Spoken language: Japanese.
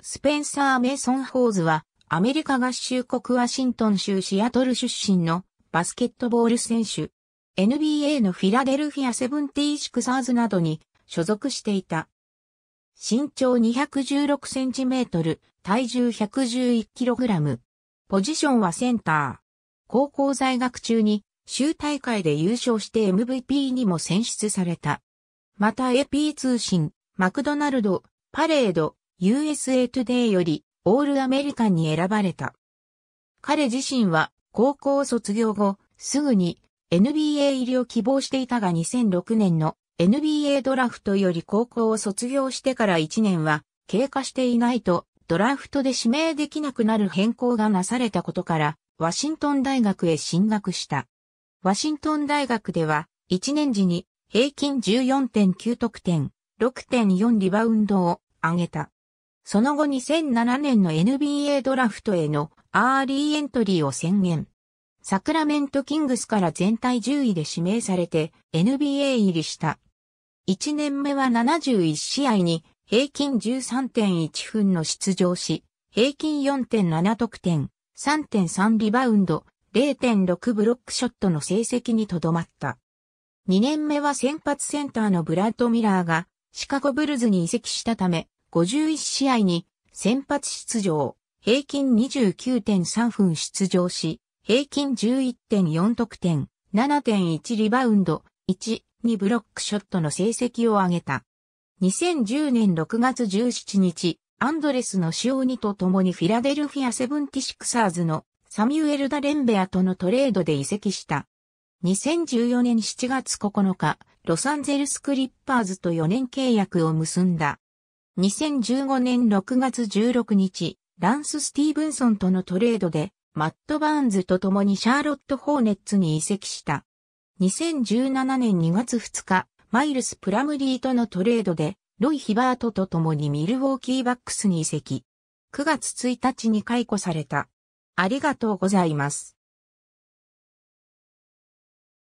スペンサー・メイソン・ホーズは、アメリカ合衆国ワシントン州シアトル出身のバスケットボール選手。NBA のフィラデルフィアセブンティーシクサーズなどに所属していた。身長216センチメートル、体重111キログラム。ポジションはセンター。高校在学中に州大会で優勝して MVP にも選出された。また AP 通信、マクドナルド、パレード、USA Today よりオールアメリカンに選ばれた。彼自身は高校卒業後、すぐに NBA 入りを希望していたが2006年の NBA ドラフトより高校を卒業してから1年は経過していないとドラフトで指名できなくなる変更がなされたことからワシントン大学へ進学した。ワシントン大学では1年時に平均14.9得点、6.4リバウンドを上げた。その後2007年の NBA ドラフトへのアーリーエントリーを宣言。サクラメントキングスから全体10位で指名されて NBA 入りした。1年目は71試合に平均13.1分の出場し、平均4.7得点、3.3リバウンド、0.6ブロックショットの成績にとどまった。2年目は先発センターのブラッド・ミラーがシカゴブルズに移籍したため、51試合に先発出場、平均29.3分出場し、平均11.4得点、7.1リバウンド、1、2ブロックショットの成績を上げた。2010年6月17日、アンドレスの塩用にと共にフィラデルフィアセブンティシクサーズのサミュエル・ダ・レンベアとのトレードで移籍した。2014年7月9日、ロサンゼルスクリッパーズと4年契約を結んだ。2015年6月16日、ランス・スティーブンソンとのトレードで、マット・バーンズと共にシャーロット・ホーネッツに移籍した。2017年2月2日、マイルス・プラムリーとのトレードで、ロイ・ヒバートと共にミルウォーキー・バックスに移籍。9月1日に解雇された。ありがとうございます。